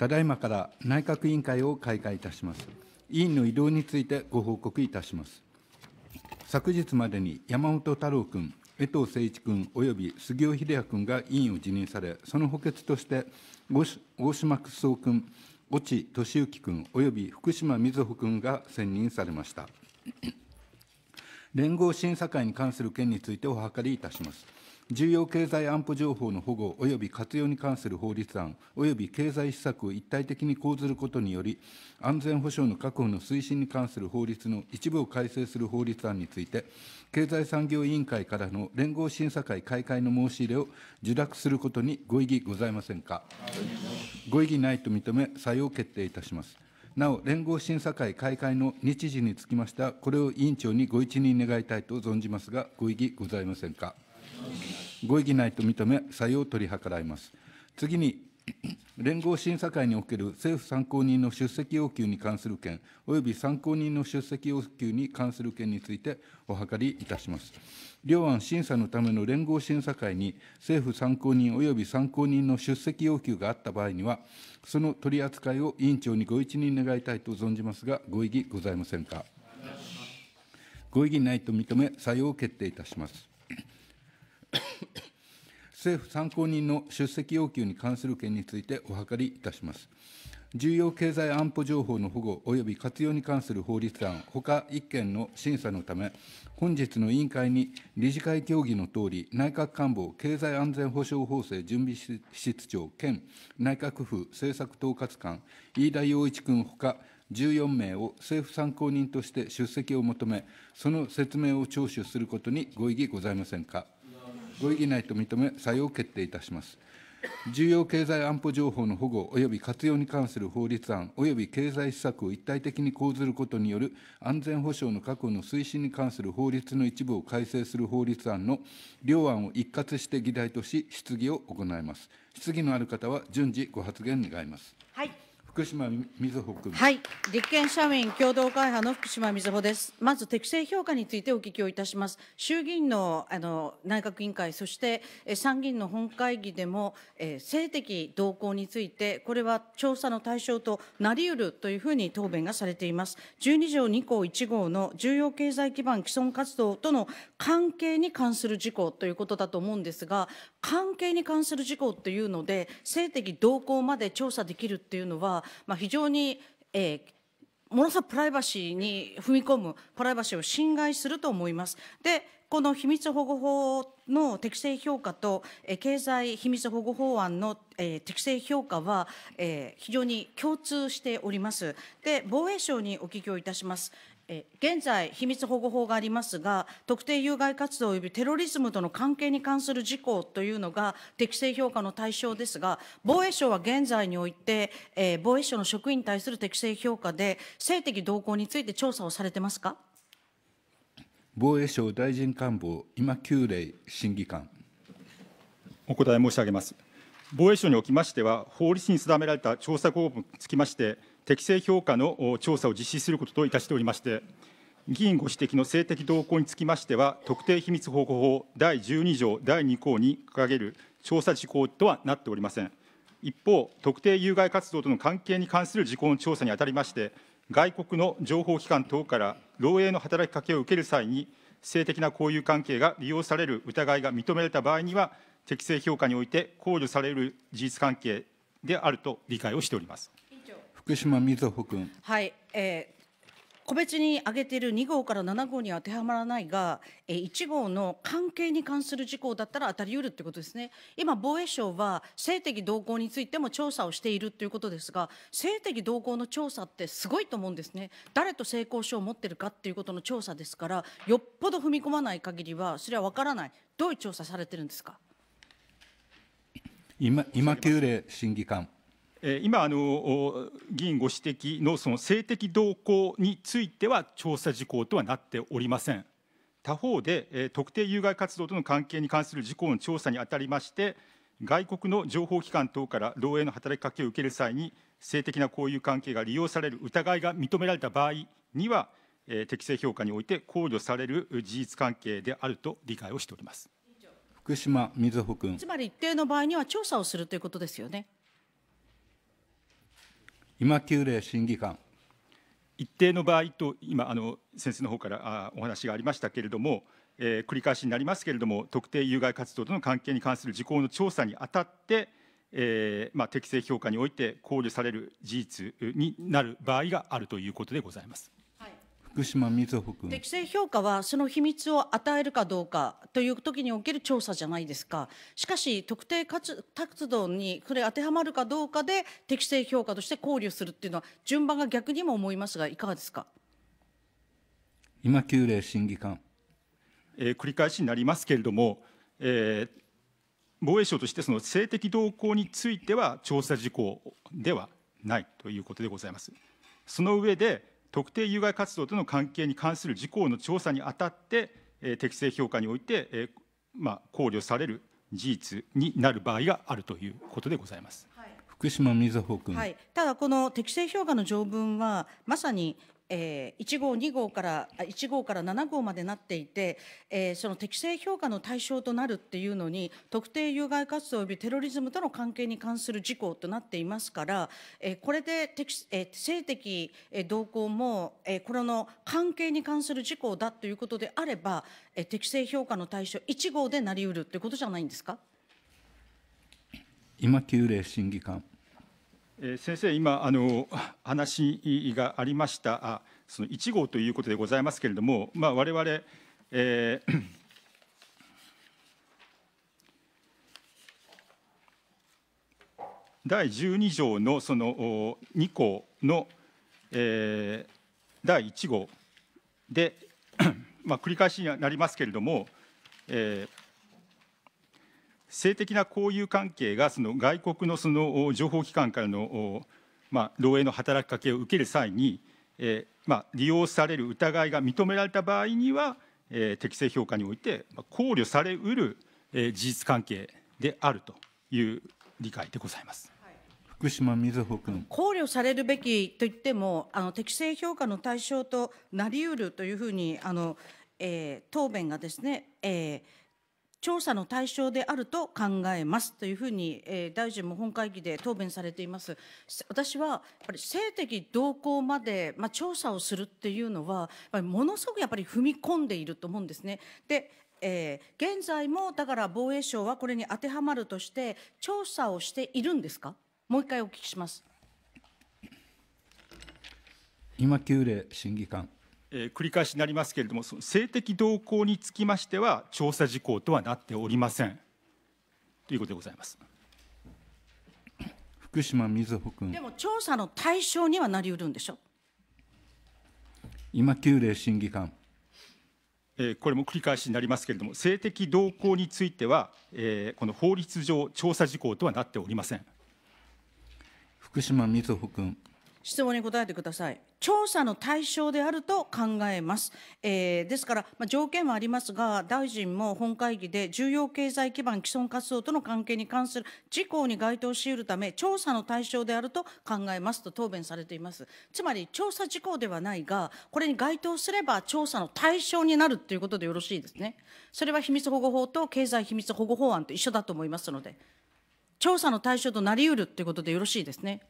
ただいまから内閣委員会を開会いたします。委員の移動についてご報告いたします。昨日までに山本太郎君、江藤誠一君及び杉尾秀哉君が委員を辞任され、その補欠として大島久夫君、越智俊之君及び福島瑞穂君が選任されました。連合審査会に関する件についてお諮りいたします。重要経済安保情報の保護及び活用に関する法律案及び経済施策を一体的に講ずることにより、安全保障の確保の推進に関する法律の一部を改正する法律案について、経済産業委員会からの連合審査会開会の申し入れを受諾することにご異議ございませんか。ご異議ないと認め、採用決定いたします。なお、連合審査会開会の日時につきましては、これを委員長にご一任願いたいと存じますが、ご異議ございませんか。ご異議ないと認め、採用を取り計らいます。次に、連合審査会における政府参考人の出席要求に関する件、および参考人の出席要求に関する件についてお諮りいたします。両案審査のための連合審査会に政府参考人および参考人の出席要求があった場合には、その取り扱いを委員長にご一任願いたいと存じますが、ご異議ございませんか。ご異議ないと認め、採用を決定いたします。政府参考人の出席要求に関する件についてお諮りいたします。重要経済安保情報の保護及び活用に関する法律案、ほか1件の審査のため、本日の委員会に理事会協議のとおり、内閣官房経済安全保障法制準備室長兼内閣府政策統括官、飯田洋一君ほか14名を政府参考人として出席を求め、その説明を聴取することにご異議ございませんか。ご異議ないと認め、採用決定いたします。重要経済安保情報の保護及び活用に関する法律案及び経済施策を一体的に講ずることによる安全保障の確保の推進に関する法律の一部を改正する法律案の両案を一括して議題とし質疑を行います質疑のある方は順次ご発言願います福島みずほ君。はい、立憲社民共同会派の福島みずほです。まず適正評価についてお聞きをいたします。衆議院のあの内閣委員会、そして参議院の本会議でも、えー、性的動向について、これは調査の対象となり得るというふうに答弁がされています。十二条二項一号の重要経済基盤既存活動との関係に関する事項ということだと思うんですが、関係に関する事項というので、性的動向まで調査できるっていうのは。まあ、非常に、えー、ものすごくプライバシーに踏み込むプライバシーを侵害すると思います。でこの秘密保護法の適正評価と、え経済秘密保護法案の、え適正評価は、え非常に共通しております。で防衛省にお聞きをいたします。え現在、秘密保護法がありますが、特定有害活動及びテロリズムとの関係に関する事項というのが適正評価の対象ですが、防衛省は現在において、えー、防衛省の職員に対する適正評価で、性的動向について調査をされてますか防衛省大臣官房今旧礼審議官。お答え申し上げます。防衛省におきましては、法律に定められた調査項目につきまして、適正評価の調査を実施することといたしておりまして、議員ご指摘の性的動向につきましては、特定秘密保護法第12条第2項に掲げる調査事項とはなっておりません。一方、特定有害活動との関係に関する事項の調査にあたりまして、外国の情報機関等から漏洩の働きかけを受ける際に、性的な交友関係が利用される疑いが認められた場合には、適正評価において考慮される事実関係であると理解をしております。福島みずほ君。はい、えー、個別に挙げている2号から7号には当てはまらないが、え1号の関係に関する事項だったら当たり得るということですね。今、防衛省は性的動向についても調査をしているということですが、性的動向の調査ってすごいと思うんですね。誰と性交渉を持ってるかっていうことの調査ですから、よっぽど踏み込まない限りは、それは分からない。どういう調査されてるんですか今、今宮令審議官。今あの議員ご指摘のその性的動向については調査事項とはなっておりません他方で特定有害活動との関係に関する事項の調査にあたりまして外国の情報機関等から漏洩の働きかけを受ける際に性的な交友関係が利用される疑いが認められた場合には適正評価において考慮される事実関係であると理解をしております福島瑞穂君つまり一定の場合には調査をするということですよね今旧礼審議官。一定の場合と今あの先生の方からあお話がありましたけれども、えー、繰り返しになりますけれども特定有害活動との関係に関する事項の調査にあたって、えーまあ、適正評価において考慮される事実になる場合があるということでございます。福島みずほ君適正評価はその秘密を与えるかどうかという時における調査じゃないですかしかし特定活動にこれ当てはまるかどうかで適正評価として考慮するっていうのは順番が逆にも思いますがいかがですか今旧例審議官、えー、繰り返しになりますけれども、えー、防衛省としてその性的動向については調査事項ではないということでございます。その上で特定有害活動との関係に関する事項の調査にあたって、え適正評価において、えまあ、考慮される事実になる場合があるということでございます。福島瑞穂君、はい、ただこの適正評価の条文はまさに、えー、1号、2号から、1号から7号までなっていて、えー、その適正評価の対象となるっていうのに、特定有害活動及びテロリズムとの関係に関する事項となっていますから、えー、これで適、えー、性的同行も、えー、これの関係に関する事項だということであれば、えー、適正評価の対象1号でなりうるということじゃないんですか。今旧令審議官。先生、今あの話がありましたその1号ということでございますけれども、まあ、我々、えー、第12条のその2項の、えー、第1号で、まあ、繰り返しになりますけれども、えー性的な交友関係がその外国のその情報機関からの、まあ、漏洩の働きかけを受ける際に、えーまあ、利用される疑いが認められた場合には、えー、適正評価において考慮されうる、えー、事実関係であるという理解でございます。福島みずほ君考慮されるべきといってもあの適正評価の対象となりうるというふうにあの、えー、答弁がですね、えー、調査の対象であると考えますというふうに、えー、大臣も本会議で答弁されています。私はやっぱり性的動向まで、まあ、調査をするっていうのは、ものすごくやっぱり踏み込んでいると思うんですね。で、えー、現在もだから防衛省はこれに当てはまるとして調査をしているんですかもう一回お聞きします。今旧令審議官。えー、繰り返しになりますけれどもその性的動向につきましては調査事項とはなっておりませんということでございます福島みずほ君でも調査の対象にはなりうるんでしょ今旧例審議官これも繰り返しになりますけれども、性的動向については、えー、この法律上、調査事項とはなっておりません福島みずほ君。質問に答えてください。調査の対象であると考えます。えー、ですから、まあ、条件はありますが、大臣も本会議で重要経済基盤既存活動との関係に関する事項に該当し得るため、調査の対象であると考えますと答弁されています。つまり、調査事項ではないが、これに該当すれば調査の対象になるということでよろしいですね。それは秘密保護法と経済秘密保護法案と一緒だと思いますので、調査の対象となり得るということでよろしいですね。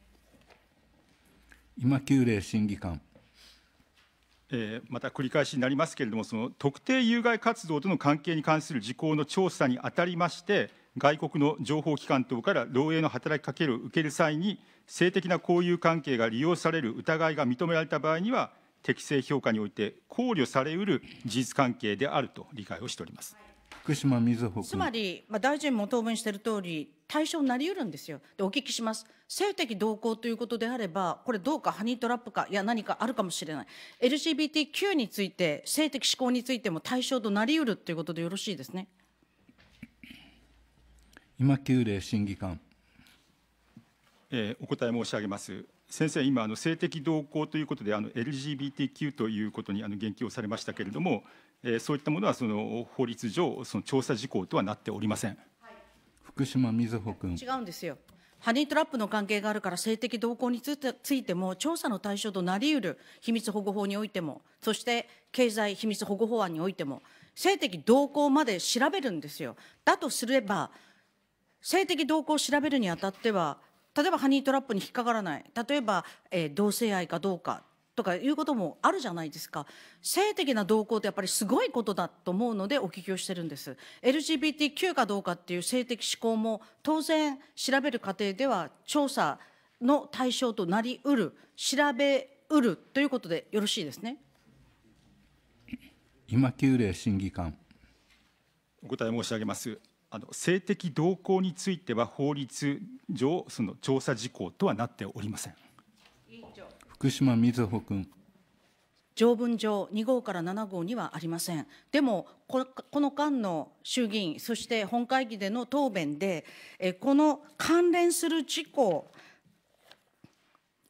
今旧礼審議官えー、また繰り返しになりますけれども、その特定有害活動との関係に関する事項の調査にあたりまして、外国の情報機関等から漏洩の働きかけを受ける際に、性的な交友関係が利用される疑いが認められた場合には、適正評価において考慮されうる事実関係であると理解をしております。福島みずほつまり、まあ、大臣も答弁している通り、対象になりうるんですよでお聞きします性的同行ということであればこれどうかハニートラップかいや何かあるかもしれない LGBTQ について性的指向についても対象となりうるということでよろしいですね今久礼審議官、えー、お答え申し上げます先生、今あの、性的同行ということであの LGBTQ ということにあの言及をされましたけれども、えー、そういったものはその法律上、その調査事項とはなっておりません。福島みずほ君。違うんですよ。ハニートラップの関係があるから性的動向についても調査の対象となりうる秘密保護法においてもそして経済秘密保護法案においても性的動向まで調べるんですよ。だとすれば性的動向を調べるにあたっては例えばハニートラップに引っかからない例えば、えー、同性愛かどうかとかいうこともあるじゃないですか性的な動向ってやっぱりすごいことだと思うのでお聞きをしてるんです LGBTQ かどうかっていう性的指向も当然調べる過程では調査の対象となりうる調べうるということでよろしいですね今木憂審議官お答え申し上げますあの性的動向については法律上その調査事項とはなっておりません福島みずほ君。条文上2号から7号にはありません。でもこの間の衆議院そして本会議での答弁でこの関連する事項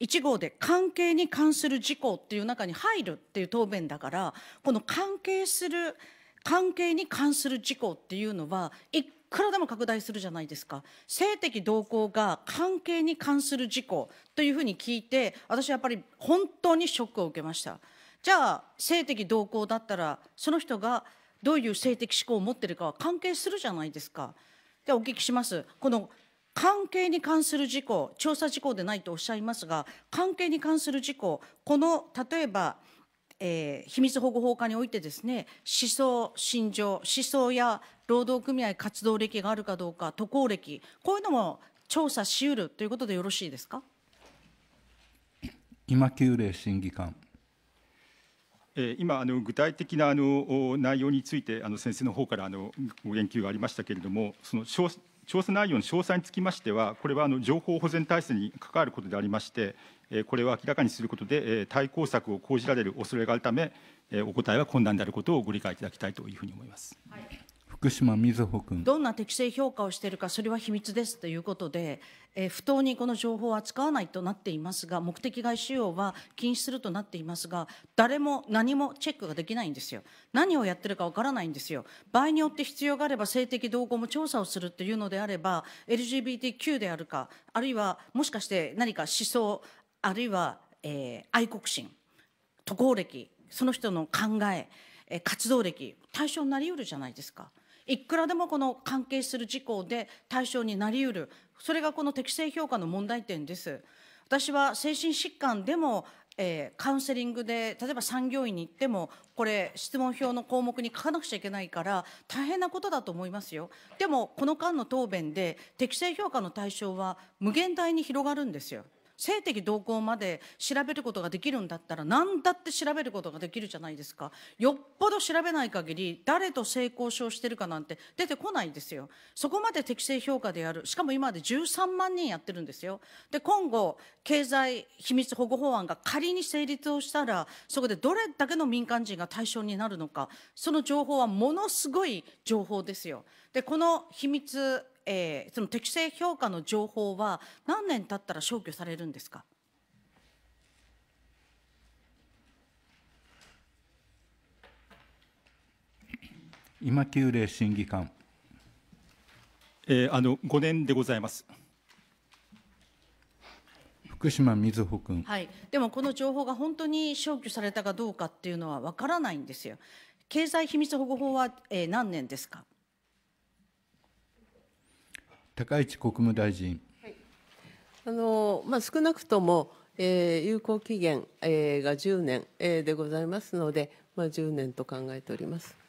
1号で関係に関する事項っていう中に入るっていう答弁だからこの関係する関係に関する事項っていうのは1くらでも拡大するじゃないですか性的同行が関係に関する事項というふうに聞いて私はやっぱり本当にショックを受けましたじゃあ性的同行だったらその人がどういう性的思考を持ってるかは関係するじゃないですかでお聞きしますこの関係に関する事項調査事項でないとおっしゃいますが関係に関する事項この例えばえー、秘密保護法化においてですね思想信条思想や労働組合活動歴があるかどうか渡航歴こういうのも調査しうるということでよろしいですか今旧令審議官今あの具体的なあの内容についてあの先生の方からあのご言及がありましたけれどもその調査内容の詳細につきましては、これはあの情報保全体制に関わることでありまして、これは明らかにすることで、対抗策を講じられる恐れがあるため、お答えは困難であることをご理解いただきたいというふうに思います。はい福島みずほ君どんな適正評価をしているかそれは秘密ですということで、えー、不当にこの情報を扱わないとなっていますが目的外使用は禁止するとなっていますが誰も何もチェックができないんですよ何をやってるかわからないんですよ場合によって必要があれば性的動向も調査をするというのであれば LGBTQ であるかあるいはもしかして何か思想あるいは、えー、愛国心渡航歴その人の考え活動歴対象になりうるじゃないですか。いくらでもこの関係する事項で対象になりうる、それがこの適正評価の問題点です。私は精神疾患でもえー、カウンセリングで例えば産業医に行ってもこれ質問票の項目に書かなくちゃいけないから大変なことだと思いますよでもこの間の答弁で適正評価の対象は無限大に広がるんですよ。性的動向まで調べることができるんだったら何だって調べることができるじゃないですかよっぽど調べない限り誰と性交渉してるかなんて出てこないですよそこまで適正評価でやるしかも今まで13万人やってるんですよで今後経済秘密保護法案が仮に成立をしたらそこでどれだけの民間人が対象になるのかその情報はものすごい情報ですよでこの秘密えー、その適正評価の情報は何年経ったら消去されるんですか 今久令審議官、えー、あの5年でございます福島みずほ君、はい、でもこの情報が本当に消去されたかどうかっていうのは分からないんですよ経済秘密保護法は、えー、何年ですか高市国務大臣。はいあのまあ、少なくとも、えー、有効期限、えー、が10年、えー、でございますので、まあ、10年と考えております。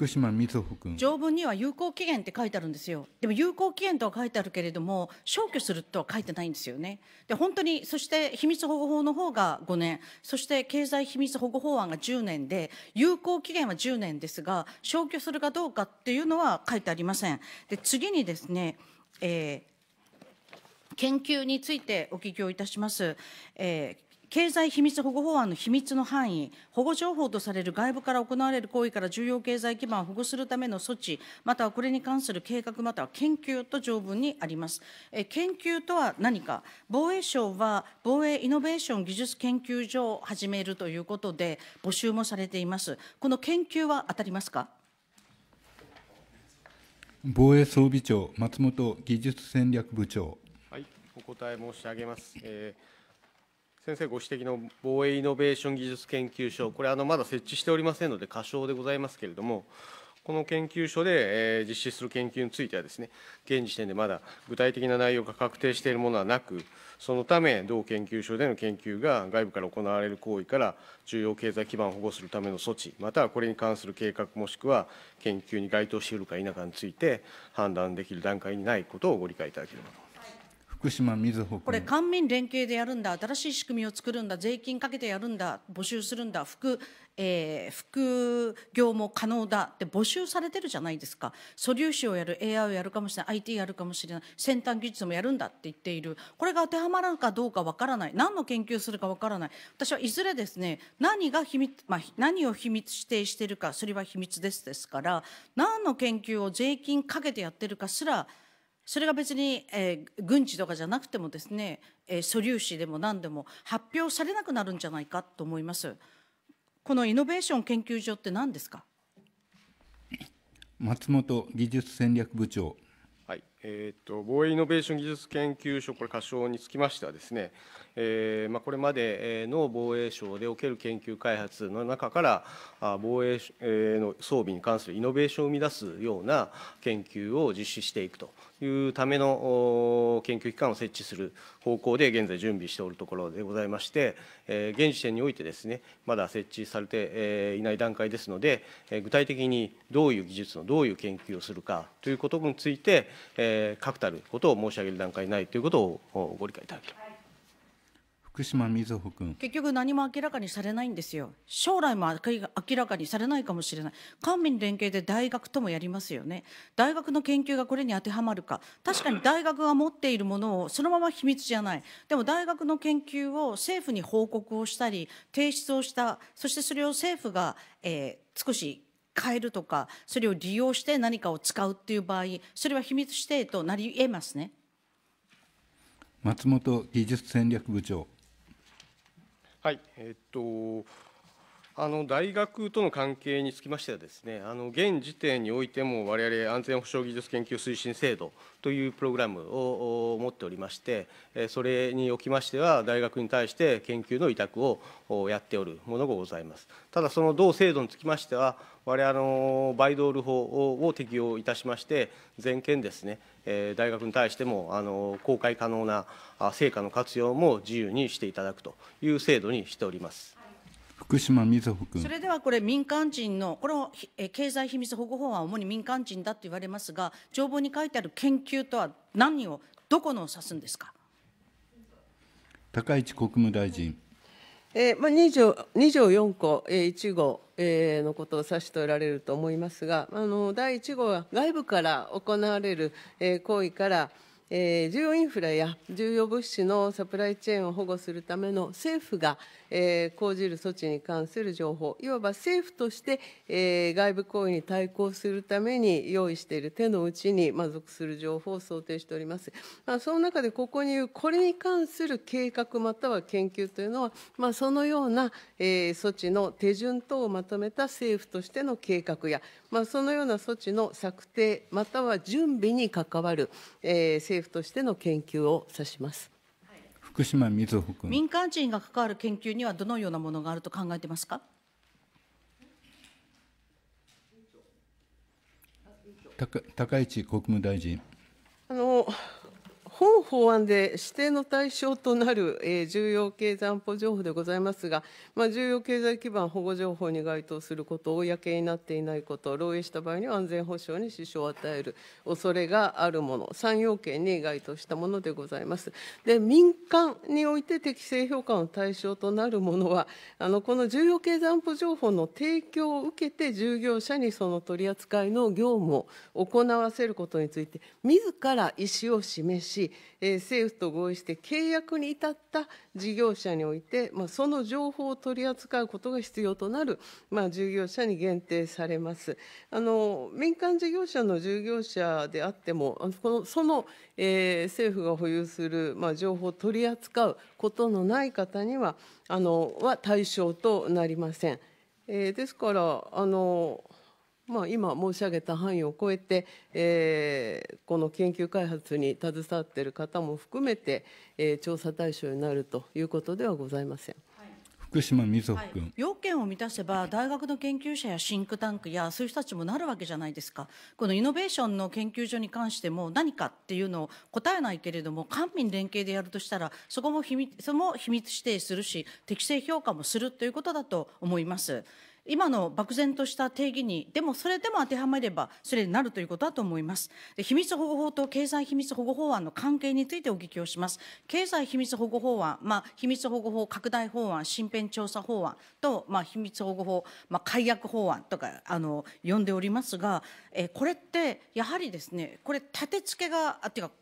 福島みずほ君条文には有効期限って書いてあるんですよでも有効期限とは書いてあるけれども消去するとは書いてないんですよねで本当にそして秘密保護法の方が5年そして経済秘密保護法案が10年で有効期限は10年ですが消去するかどうかっていうのは書いてありませんで次にですね、えー研究についてお聞きをいたします。えー経済秘密保護法案の秘密の範囲、保護情報とされる外部から行われる行為から重要経済基盤を保護するための措置、またはこれに関する計画または研究と条文にあります。え研究とは何か、防衛省は防衛イノベーション技術研究所を始めるということで、募集もされています。この研究は当たりますか。防衛装備庁、松本技術戦略部長。はい、お答え申し上げます。えー先生ご指摘の防衛イノベーション技術研究所、これ、あのまだ設置しておりませんので、過称でございますけれども、この研究所で、え実施する研究についてはですね、現時点でまだ具体的な内容が確定しているものはなく、そのため、同研究所での研究が外部から行われる行為から重要経済基盤を保護するための措置、またはこれに関する計画もしくは研究に該当してるか否かについて判断できる段階にないことをご理解いただければと思います。福島みずほこれ官民連携でやるんだ新しい仕組みを作るんだ税金かけてやるんだ募集するんだ副,、えー、副業も可能だって募集されてるじゃないですか素粒子をやる AI をやるかもしれない IT やるかもしれない先端技術もやるんだって言っているこれが当てはまるかどうかわからない何の研究するかわからない私はいずれですね何が秘密、まあ、何を秘密指定しているかそれは秘密ですですから何の研究を税金かけてやってるかすらそれが別に、えー、軍事とかじゃなくてもですね、え素粒子でも何でも発表されなくなるんじゃないかと思います。このイノベーション研究所って何ですか松本技術戦略部長。はい、えーと、防衛イノベーション技術研究所、これ、仮称につきましてはですね、えーまあ、これまでの防衛省でおける研究開発の中から、防衛の装備に関するイノベーションを生み出すような研究を実施していくというための研究機関を設置する方向で、現在、準備しておるところでございまして、えー、現時点においてですね、まだ設置されていない段階ですので、具体的にどういう技術のどういう研究をするかということについて、えーえ確たることを申し上げる段階ないということをご理解いただければ。福島みずほ君結局何も明らかにされないんですよ将来も明らかにされないかもしれない官民連携で大学ともやりますよね大学の研究がこれに当てはまるか確かに大学が持っているものをそのまま秘密じゃないでも大学の研究を政府に報告をしたり提出をしたそしてそれを政府が、えー、少し変えるとかそれを利用して何かを使うっていう場合それは秘密指定となり得ますね松本技術戦略部長。はい、えー、っとあの大学との関係につきましてはですね、あの現時点においても我々安全保障技術研究推進制度というプログラムを持っておりまして、それにおきましては大学に対して研究の委託をやっておるものがございます。ただその同制度につきましては、我々のバイドール法を適用いたしまして、全件ですね、大学に対してもあの公開可能な成果の活用も自由にしていただくという制度にしております。福島みずほ君それではこれ、民間人の、この経済秘密保護法は主に民間人だと言われますが、帳簿に書いてある研究とは何を、どこのを指すんですか高市国務大臣。えーまあ、2, 条2条4項、えー、1号、えー、のことを指しておられると思いますが、あの第1号は外部から行われる、えー、行為から、えー、重要インフラや重要物資のサプライチェーンを保護するための政府が、えー、講じる措置に関する情報、いわば政府として、えー、外部行為に対抗するために用意している手の内に、ま属する情報を想定しております。まあ、その中でここにいう、これに関する計画または研究というのは、まあ、そのような、えー、措置の手順等をまとめた政府としての計画や、まあ、そのような措置の策定または準備に関わる、えー、政府政府としての研究を指します。福島みずほ君。民間人が関わる研究にはどのようなものがあると考えてますか。高市国務大臣。あの本法案で指定の対象となる、えー、重要経済安保情報でございますが、まあ、重要経済基盤保護情報に該当すること、公になっていないこと、漏洩した場合には安全保障に支障を与える恐れがあるもの、3要件に該当したものでございます。で民間において適正評価の対象となるものは、あのこの重要経済安保情報の提供を受けて、従業者にその取り扱いの業務を行わせることについて、自ら意思を示し、え政府と合意して契約に至った事業者において、まその情報を取り扱うことが必要となる、まあ、従業者に限定されます。あの民間事業者の従業者であっても、このその、え政府が保有する、まあ、情報を取り扱うことのない方には、あのは対象となりません。えですからあのまあ、今申し上げた範囲を超えて、えー、この研究開発に携わっている方も含めて、えー、調査対象になるということではございません。福島みずほ君、はい、要件を満たせば大学の研究者やシンクタンクやそういう人たちもなるわけじゃないですかこのイノベーションの研究所に関しても何かっていうのを答えないけれども官民連携でやるとしたらそこも秘密そも秘密指定するし適正評価もするということだと思います。今の漠然とした定義にでもそれでも当てはまればそれになるということだと思いますで秘密保護法と経済秘密保護法案の関係についてお聞きをします経済秘密保護法案、まあ、秘密保護法拡大法案身辺調査法案と、まあ、秘密保護法、まあ、解約法案とかあの呼んでおりますが、えこれってやはりですねこれ立て付けがあっていうか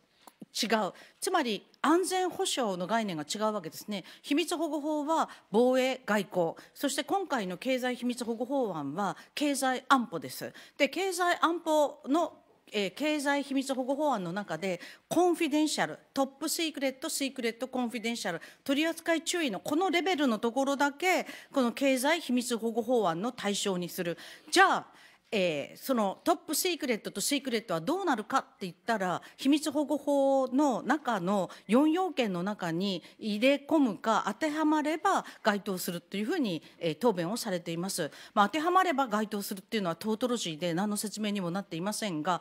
違うつまり安全保障の概念が違うわけですね秘密保護法は防衛外交そして今回の経済秘密保護法案は経済安保ですで経済安保のえ経済秘密保護法案の中でコンフィデンシャルトップシークレットシークレットコンフィデンシャル取扱い注意のこのレベルのところだけこの経済秘密保護法案の対象にするじゃあえー、そのトップシークレットとシークレットはどうなるかって言ったら秘密保護法の中の4要件の中に入れ込むか当てはまれば該当するというふうに、えー、答弁をされています、まあ、当てはまれば該当するっていうのはトートロジーで何の説明にもなっていませんが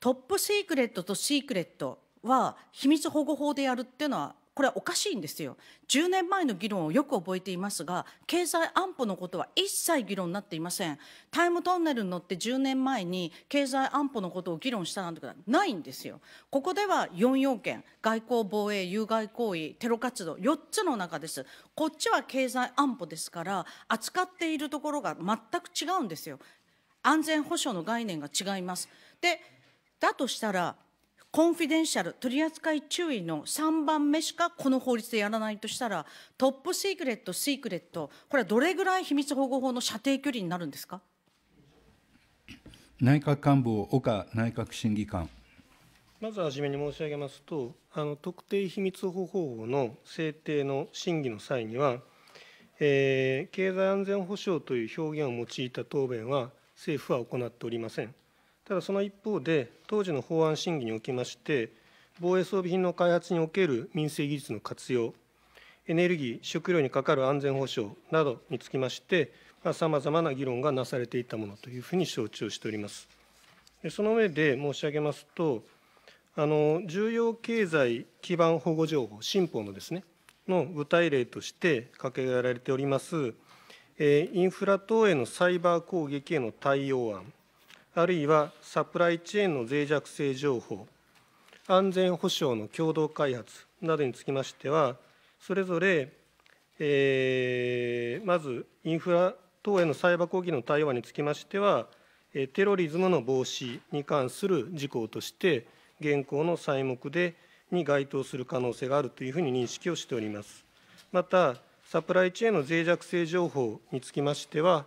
トップシークレットとシークレットは秘密保護法でやるっていうのはこれはおかしいんですよ10年前の議論をよく覚えていますが経済安保のことは一切議論になっていませんタイムトンネルに乗って10年前に経済安保のことを議論したなんてことはないんですよここでは4要件外交防衛有害行為テロ活動4つの中ですこっちは経済安保ですから扱っているところが全く違うんですよ安全保障の概念が違いますでだとしたらコンフィデンシャル取扱注意の3番目しかこの法律でやらないとしたらトップシークレットシークレットこれはどれぐらい秘密保護法の射程距離になるんですか内閣官房岡内閣審議官まずはじめに申し上げますとあの特定秘密保護法の制定の審議の際には、えー、経済安全保障という表現を用いた答弁は政府は行っておりません。ただその一方で当時の法案審議におきまして防衛装備品の開発における民生技術の活用エネルギー食料にかかる安全保障などにつきましてさまざ、まな議論がなされていたものというふうに承知をしておりますその上で申し上げますとあの重要経済基盤保護情報新法のですねの具体例として掲げられております、えインフラ等へのサイバー攻撃への対応案あるいはサプライチェーンの脆弱性情報、安全保障の共同開発などにつきましては、それぞれ、えー、まずインフラ等へのサイバー攻撃の対応につきましては、テロリズムの防止に関する事項として、現行の細目でに該当する可能性があるというふうに認識をしております。また、サプライチェーンの脆弱性情報につきましては、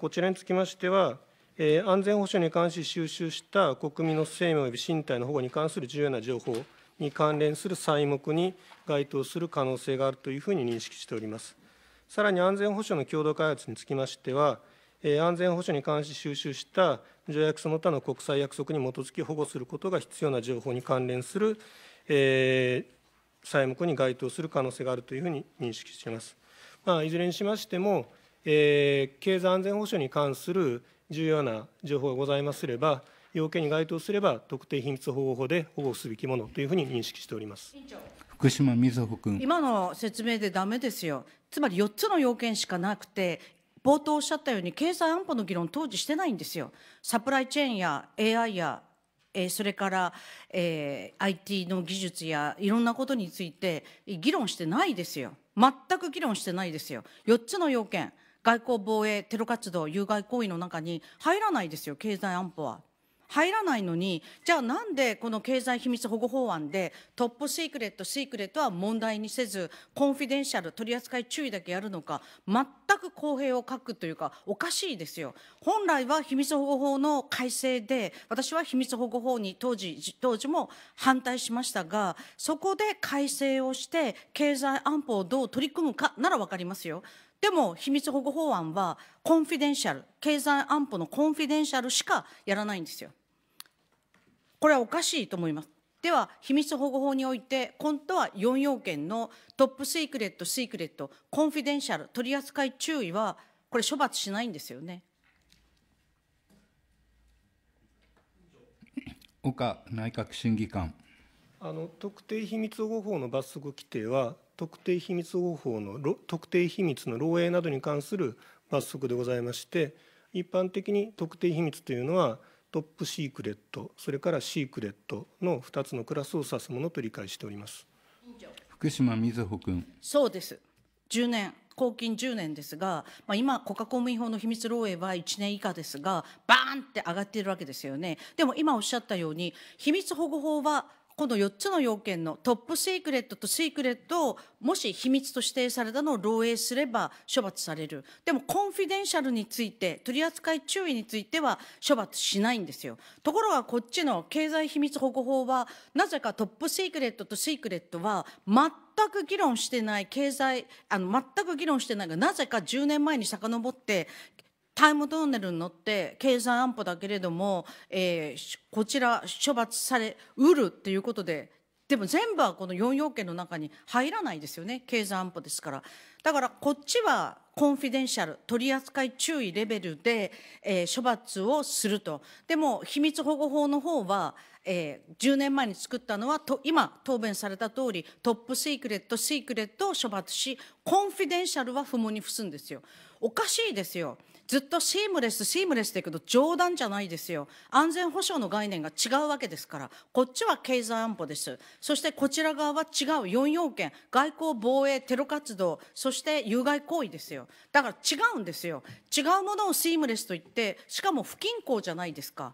こちらにつきましては、えー、安全保障に関し収集した国民の生命及び身体の保護に関する重要な情報に関連する細目に該当する可能性があるというふうに認識しております。さらに安全保障の共同開発につきましては、えー、安全保障に関し収集した条約その他の国際約束に基づき保護することが必要な情報に関連する、えー、債務に該当する可能性があるというふうに認識しています。まあ、いずれにしましても、えー、経済安全保障に関する重要な情報がございますれば、要件に該当すれば、特定秘密保護法で保護すべきものというふうに認識しております福島みずほ君。今の説明でだめですよ、つまり4つの要件しかなくて、冒頭おっしゃったように、経済安保の議論、当時してないんですよ。サプライチェーンや AI やえー、それから、えー、IT の技術やいろんなことについて議論してないですよ全く議論してないですよ4つの要件外交防衛テロ活動有害行為の中に入らないですよ経済安保は。入らないのにじゃあなんでこの経済秘密保護法案でトップシークレットシークレットは問題にせずコンフィデンシャル取扱注意だけやるのか全く公平を欠くというかおかしいですよ本来は秘密保護法の改正で私は秘密保護法に当時当時も反対しましたがそこで改正をして経済安保をどう取り組むかなら分かりますよでも秘密保護法案はコンフィデンシャル経済安保のコンフィデンシャルしかやらないんですよ。これはおかしいと思います。では秘密保護法において今度は4要件のトップシークレットシークレットコンフィデンシャル取扱い注意はこれ処罰しないんですよね。岡内閣審議官。あの特定秘密保護法の罰則規定は特定秘密保護法の特定秘密の漏洩などに関する罰則でございまして一般的に特定秘密というのはトップシークレットそれからシークレットの2つのクラスを指すものと理解しております福島みずほ君そうです10年公金10年ですが、まあ、今国家公務員法の秘密漏洩は1年以下ですがバーンって上がっているわけですよねでも今おっしゃったように秘密保護法はこの4つの要件のトップシークレットとシークレットをもし秘密と指定されたのを漏洩すれば処罰されるでもコンフィデンシャルについて取り扱い注意については処罰しないんですよところがこっちの経済秘密保護法はなぜかトップシークレットとシークレットは全全く議論してない経済あの全く議論してないがなぜか10年前に遡ってタイムトンネルに乗って経済安保だけれども、えー、こちら処罰されうるということででも全部はこの4要件の中に入らないですよね経済安保ですからだからこっちはコンフィデンシャル取扱注意レベルで、えー、処罰をするとでも秘密保護法の方は、えー、10年前に作ったのはと今答弁された通りトップシークレットシークレットを処罰しコンフィデンシャルは不問に付すんですよおかしいですよ。ずっとシームレスシームレスって言うけど冗談じゃないですよ安全保障の概念が違うわけですからこっちは経済安保ですそしてこちら側は違う4要件外交防衛テロ活動そして有害行為ですよだから違うんですよ違うものをシームレスと言ってしかも不均衡じゃないですか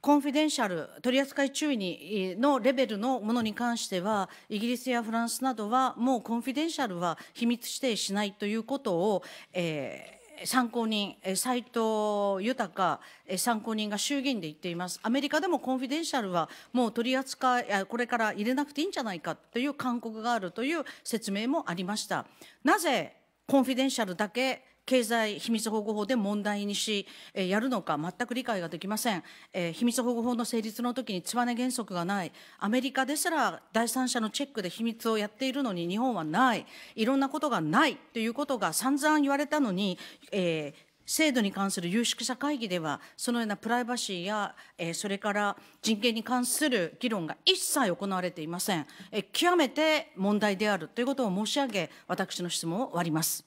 コンフィデンシャル取扱注意にのレベルのものに関してはイギリスやフランスなどはもうコンフィデンシャルは秘密指定しないということを、えー、参考人、斎藤豊参考人が衆議院で言っています、アメリカでもコンフィデンシャルはもう取り扱い、これから入れなくていいんじゃないかという勧告があるという説明もありました。なぜコンフィデンシャルだけ経済秘密保護法で問題にし、えー、やるのか全く理解ができません、えー、秘密保護法の成立の時につばね原則がないアメリカですら第三者のチェックで秘密をやっているのに日本はないいろんなことがないということが散々言われたのに、えー、制度に関する有識者会議ではそのようなプライバシーや、えー、それから人権に関する議論が一切行われていません、えー、極めて問題であるということを申し上げ私の質問を終わります。